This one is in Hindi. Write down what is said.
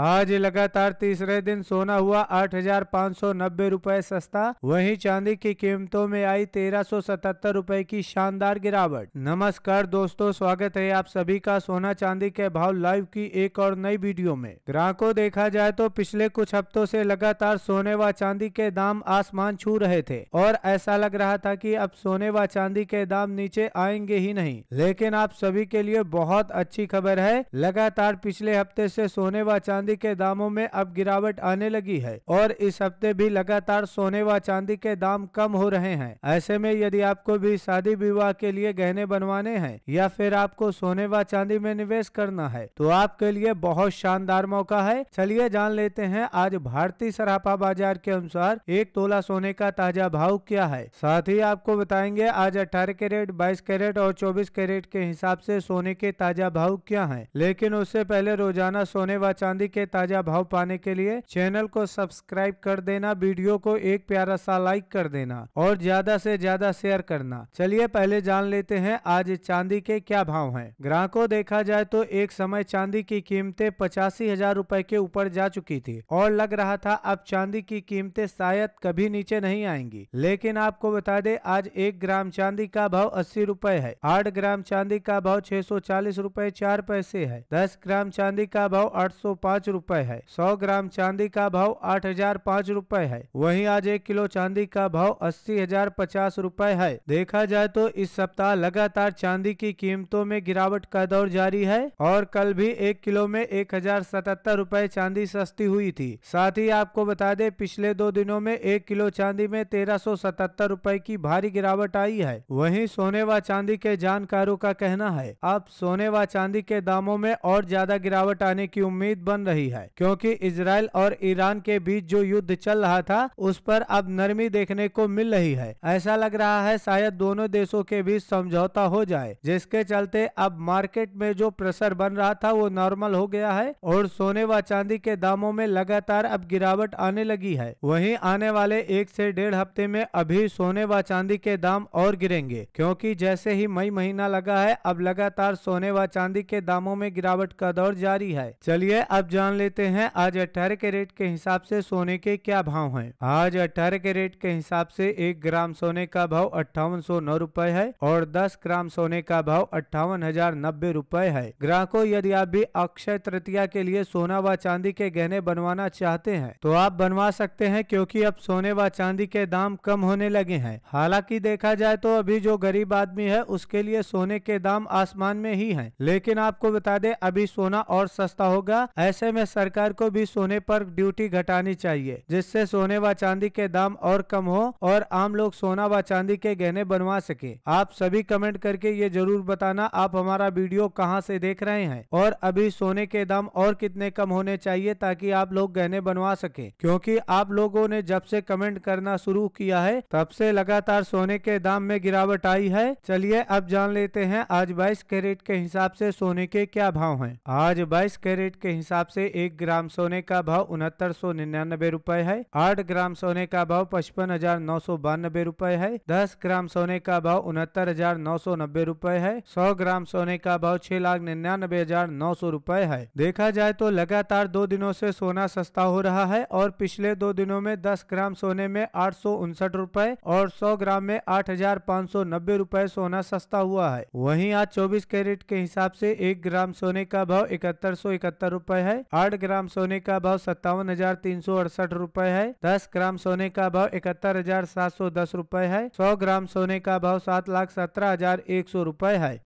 आज लगातार तीसरे दिन सोना हुआ आठ हजार पाँच सौ नब्बे रूपए सस्ता वहीं चांदी की कीमतों में आई तेरह सौ सतहत्तर रूपए की शानदार गिरावट नमस्कार दोस्तों स्वागत है आप सभी का सोना चांदी के भाव लाइव की एक और नई वीडियो में ग्राहकों देखा जाए तो पिछले कुछ हफ्तों से लगातार सोने व चांदी के दाम आसमान छू रहे थे और ऐसा लग रहा था की अब सोने व चांदी के दाम नीचे आएंगे ही नहीं लेकिन आप सभी के लिए बहुत अच्छी खबर है लगातार पिछले हफ्ते ऐसी सोने व चांदी चांदी के दामों में अब गिरावट आने लगी है और इस हफ्ते भी लगातार सोने व चांदी के दाम कम हो रहे हैं ऐसे में यदि आपको भी शादी विवाह के लिए गहने बनवाने हैं या फिर आपको सोने व चांदी में निवेश करना है तो आपके लिए बहुत शानदार मौका है चलिए जान लेते हैं आज भारतीय सराफा बाजार के अनुसार एक तोला सोने का ताजा भाव क्या है साथ ही आपको बताएंगे आज अठारह कैरेट बाईस कैरेट और चौबीस कैरेट के हिसाब से सोने के ताजा भाव क्या है लेकिन उससे पहले रोजाना सोने व चांदी के ताजा भाव पाने के लिए चैनल को सब्सक्राइब कर देना वीडियो को एक प्यारा सा लाइक कर देना और ज्यादा से ज्यादा शेयर करना चलिए पहले जान लेते हैं आज चांदी के क्या भाव है ग्राहकों देखा जाए तो एक समय चांदी की कीमतें पचासी हजार रूपए के ऊपर जा चुकी थी और लग रहा था अब चांदी की कीमतें शायद कभी नीचे नहीं आएंगी लेकिन आपको बता दे आज एक ग्राम चांदी का भाव अस्सी रूपए है आठ ग्राम चांदी का भाव छह सौ चालीस रूपए चार पैसे है दस ग्राम चांदी का भाव आठ सौ पाँच पाँच रूपए है सौ ग्राम चांदी का भाव आठ हजार पाँच रूपए है वहीं आज एक किलो चांदी का भाव अस्सी हजार पचास रूपए है देखा जाए तो इस सप्ताह लगातार चांदी की कीमतों में गिरावट का दौर जारी है और कल भी एक किलो में एक हजार सतहत्तर रूपए चांदी सस्ती हुई थी साथ ही आपको बता दे पिछले दो दिनों में एक किलो चांदी में तेरह सौ सतहत्तर रूपए की भारी गिरावट आई है वही सोने व चांदी के जानकारों का कहना है अब सोने व चांदी के दामों में और ज्यादा गिरावट आने की उम्मीद बन रही रही है क्योंकि इसराइल और ईरान के बीच जो युद्ध चल रहा था उस पर अब नरमी देखने को मिल रही है ऐसा लग रहा है शायद दोनों देशों के बीच समझौता हो जाए जिसके चलते अब मार्केट में जो प्रेशर बन रहा था वो नॉर्मल हो गया है और सोने व चांदी के दामों में लगातार अब गिरावट आने लगी है वहीं आने वाले एक से डेढ़ हफ्ते में अभी सोने व चांदी के दाम और गिरेंगे क्योंकि जैसे ही मई महीना लगा है अब लगातार सोने व चांदी के दामों में गिरावट का दौर जारी है चलिए अब जान जान लेते हैं आज के कैरेट के हिसाब से सोने के क्या भाव हैं। आज के कैरेट के हिसाब से एक ग्राम सोने का भाव अट्ठावन सौ नौ रूपए है और दस ग्राम सोने का भाव अट्ठावन हजार नब्बे रूपए है ग्राहकों यदि आप भी अक्षय तृतीया के लिए सोना व चांदी के गहने बनवाना चाहते हैं तो आप बनवा सकते हैं क्योंकि अब सोने व चांदी के दाम कम होने लगे हैं हालांकि देखा जाए तो अभी जो गरीब आदमी है उसके लिए सोने के दाम आसमान में ही है लेकिन आपको बता दे अभी सोना और सस्ता होगा ऐसे ऐसे में सरकार को भी सोने पर ड्यूटी घटानी चाहिए जिससे सोने व चांदी के दाम और कम हो और आम लोग सोना व चांदी के गहने बनवा सके आप सभी कमेंट करके ये जरूर बताना आप हमारा वीडियो कहाँ से देख रहे हैं और अभी सोने के दाम और कितने कम होने चाहिए ताकि आप लोग गहने बनवा सके क्योंकि आप लोगों ने जब से कमेंट करना शुरू किया है तब से लगातार सोने के दाम में गिरावट आई है चलिए अब जान लेते हैं आज बाईस कैरेट के हिसाब से सोने के क्या भाव है आज बाईस कैरेट के हिसाब से एक ग्राम सोने का भाव उनहत्तर सौ निन्यानबे रूपए है आठ ग्राम सोने का भाव पचपन हजार नौ सौ बानबे रूपए है दस ग्राम सोने का भाव उनहत्तर हजार नौ सौ नब्बे रूपए है सौ ग्राम सोने का भाव छह लाख निन्यानबे हजार नौ सौ रूपए है देखा जाए तो लगातार दो दिनों से सोना सस्ता हो रहा है और पिछले दो दिनों में दस ग्राम सोने में आठ सौ उनसठ रूपए और सौ ग्राम में आठ हजार पाँच सौ नब्बे रूपए सोना सस्ता हुआ है वहीं आज चौबीस कैरेट के हिसाब से एक ग्राम सोने का भाव इकहत्तर सौ इकहत्तर रूपए है आठ ग्राम सोने का भाव सत्तावन हजार तीन सौ अड़सठ रूपए है दस ग्राम सोने का भाव इकहत्तर हजार सात सौ दस रूपए है सौ ग्राम सोने का भाव सात लाख सत्रह हजार एक सौ रूपए है